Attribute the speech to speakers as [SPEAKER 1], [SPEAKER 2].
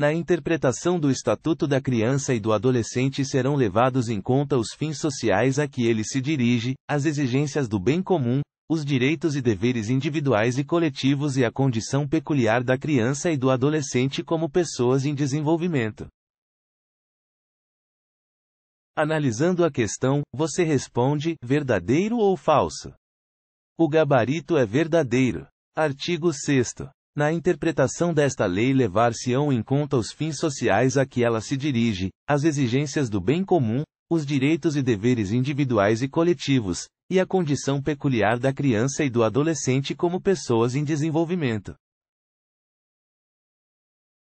[SPEAKER 1] Na interpretação do Estatuto da Criança e do Adolescente serão levados em conta os fins sociais a que ele se dirige, as exigências do bem comum, os direitos e deveres individuais e coletivos e a condição peculiar da criança e do adolescente como pessoas em desenvolvimento. Analisando a questão, você responde: verdadeiro ou falso? O gabarito é verdadeiro. Artigo 6. Na interpretação desta lei levar-se-ão em conta os fins sociais a que ela se dirige, as exigências do bem comum, os direitos e deveres individuais e coletivos, e a condição peculiar da criança e do adolescente como pessoas em desenvolvimento.